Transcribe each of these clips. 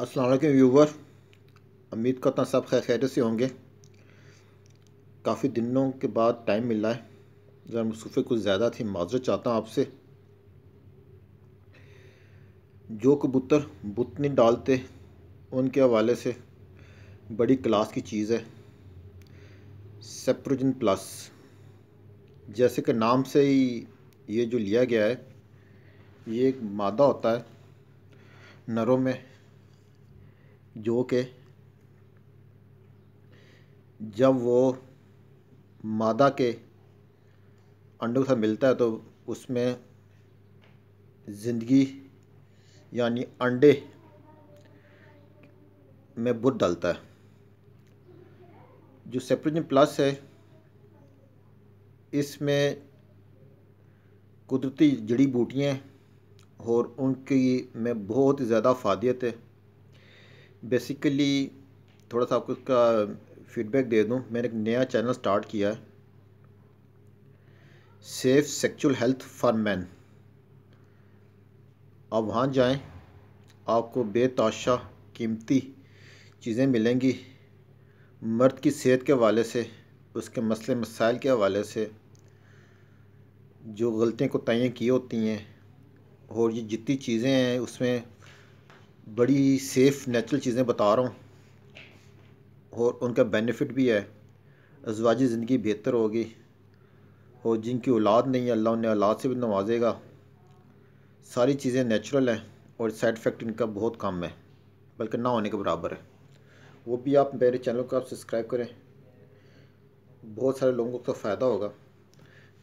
Aslam viewer उम्मीद करता सब खैर खैर से होंगे काफ़ी दिनों के बाद टाइम मिला है ज़रा मसूफ़े कुछ ज़्यादा थी माजर चाहता हूँ आपसे जो कबूतर बुत नहीं डालते उनके हवाले से बड़ी क्लास की चीज़ है सेप्रोजन प्लस जैसे कि नाम से ही ये जो लिया गया है ये एक मादा होता है नरों में जो कि जब वो मादा के अंडों के साथ मिलता है तो उसमें ज़िंदगी यानी अंडे में बुध डालता है जो सेप्रोजन प्लस है इसमें कुदरती जड़ी बूटियाँ और उनकी में बहुत ज़्यादा फादियत है बेसिकली थोड़ा सा आपको उसका फीडबैक दे दूं मैंने एक नया चैनल स्टार्ट किया है safe sexual health for man आप वहाँ जाएं आपको बेताशा कीमती चीज़ें मिलेंगी मर्द की सेहत के हवाले से उसके मसले मसाइल के हवाले से जो गलतियाँ को तय की होती हैं और ये जितनी चीज़ें हैं उसमें बड़ी सेफ़ नेचुरल चीज़ें बता रहा हूँ और उनका बेनिफिट भी है अजवाजी ज़िंदगी बेहतर होगी और जिनकी औलाद नहीं है अल्लाह उन्हें औलाद से भी नवाजेगा सारी चीज़ें नेचुरल हैं और साइड इफ़ेक्ट इनका बहुत कम है बल्कि ना होने के बराबर है वो भी आप मेरे चैनल को आप सब्सक्राइब करें बहुत सारे लोगों को तो फ़ायदा होगा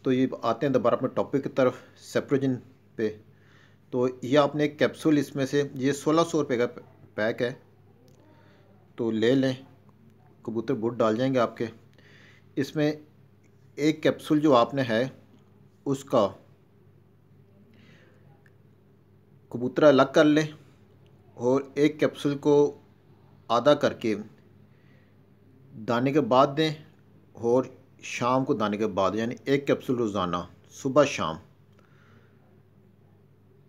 तो ये आते हैं दोबारा अपने टॉपिक की तरफ सेप्रोजिन पे तो ये आपने एक कैप्सूल इसमें से ये सोलह सौ रुपये का पैक है तो ले लें कबूतर बुट डाल जाएंगे आपके इसमें एक कैप्सूल जो आपने है उसका कबूतर अलग कर लें और एक कैप्सूल को आधा करके दाने के बाद दें और शाम को दाने के बाद यानी एक कैप्सूल रोज़ाना सुबह शाम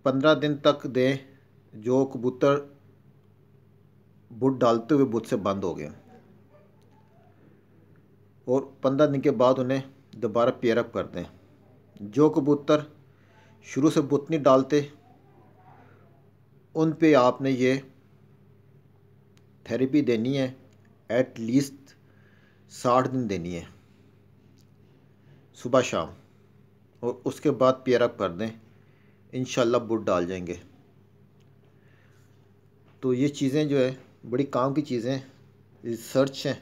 पंद्रह दिन तक दें जो कबूतर बुट डालते हुए बुट से बंद हो गए और पंद्रह दिन के बाद उन्हें दोबारा पेयरअप कर दें जो कबूतर शुरू से बुत नहीं डालते उन पे आपने ये थेरेपी देनी है एट लीस्ट साठ दिन देनी है सुबह शाम और उसके बाद पेयरअप कर दें इन बुट डाल जाएंगे तो ये चीज़ें जो है बड़ी काम की चीज़ें रिसर्च हैं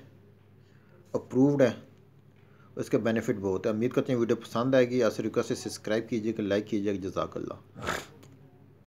अप्रूव्ड हैं और इसके बेनिफिट बहुत है उम्मीद करते हैं वीडियो पसंद आएगी ऐसे रिक्वेस्ट सब्सक्राइब कीजिएगा लाइक कीजिएगा जजाकल्ला